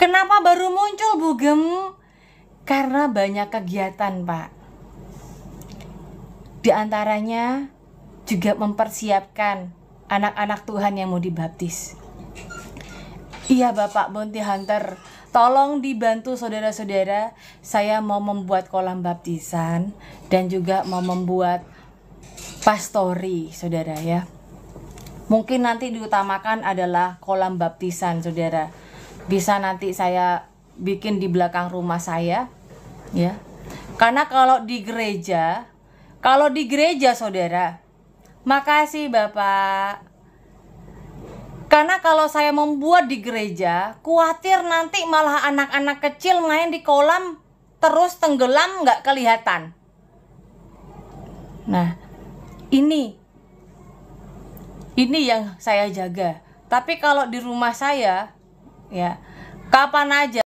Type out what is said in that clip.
Kenapa baru muncul Bu Gem? Karena banyak kegiatan, Pak. Di antaranya juga mempersiapkan anak-anak Tuhan yang mau dibaptis. Iya, Bapak Bonti Hunter. Tolong dibantu saudara-saudara, saya mau membuat kolam baptisan dan juga mau membuat pastori, saudara ya. Mungkin nanti diutamakan adalah kolam baptisan, saudara bisa nanti saya bikin di belakang rumah saya ya karena kalau di gereja kalau di gereja saudara makasih bapak karena kalau saya membuat di gereja, khawatir nanti malah anak-anak kecil main di kolam terus tenggelam nggak kelihatan. Nah, ini ini yang saya jaga. Tapi kalau di rumah saya, ya kapan aja